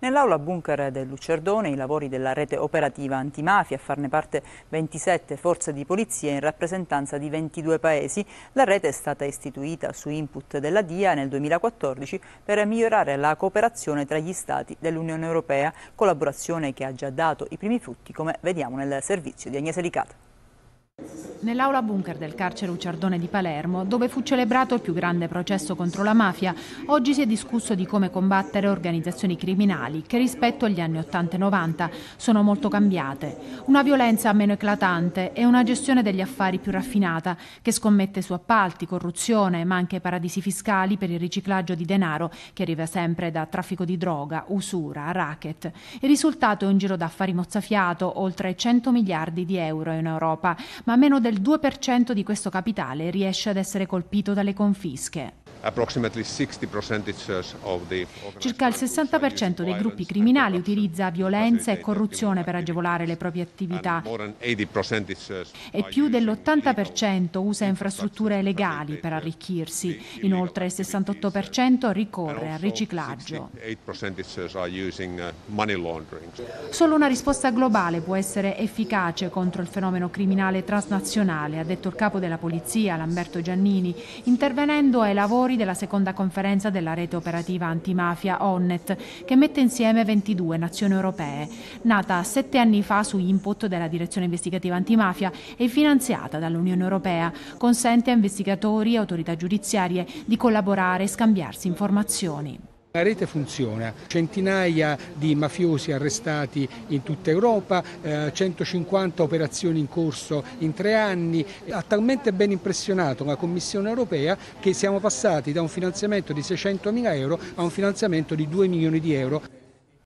Nell'aula bunker del Lucerdone i lavori della rete operativa antimafia, a farne parte 27 forze di polizia in rappresentanza di 22 paesi. La rete è stata istituita su input della DIA nel 2014 per migliorare la cooperazione tra gli stati dell'Unione Europea, collaborazione che ha già dato i primi frutti come vediamo nel servizio di Agnese Licata nell'aula bunker del carcere Uciardone di Palermo, dove fu celebrato il più grande processo contro la mafia, oggi si è discusso di come combattere organizzazioni criminali che rispetto agli anni 80 e 90 sono molto cambiate. Una violenza meno eclatante e una gestione degli affari più raffinata che scommette su appalti, corruzione, ma anche paradisi fiscali per il riciclaggio di denaro che arriva sempre da traffico di droga, usura, racket. Il risultato è un giro d'affari mozzafiato, oltre 100 miliardi di euro in Europa, ma meno del il 2% di questo capitale riesce ad essere colpito dalle confische. Circa il 60% dei gruppi criminali utilizza violenza e corruzione per agevolare le proprie attività e più dell'80% usa infrastrutture legali per arricchirsi. Inoltre il 68% ricorre al riciclaggio. Uh, Solo una risposta globale può essere efficace contro il fenomeno criminale transnazionale, ha detto il capo della polizia Lamberto Giannini, intervenendo ai lavori lavori della seconda conferenza della rete operativa antimafia ONNET che mette insieme 22 nazioni europee, nata sette anni fa su input della Direzione Investigativa Antimafia e finanziata dall'Unione Europea, consente a investigatori e autorità giudiziarie di collaborare e scambiarsi informazioni. La rete funziona, centinaia di mafiosi arrestati in tutta Europa, 150 eh, operazioni in corso in tre anni, ha talmente ben impressionato la Commissione europea che siamo passati da un finanziamento di 600 mila euro a un finanziamento di 2 milioni di euro.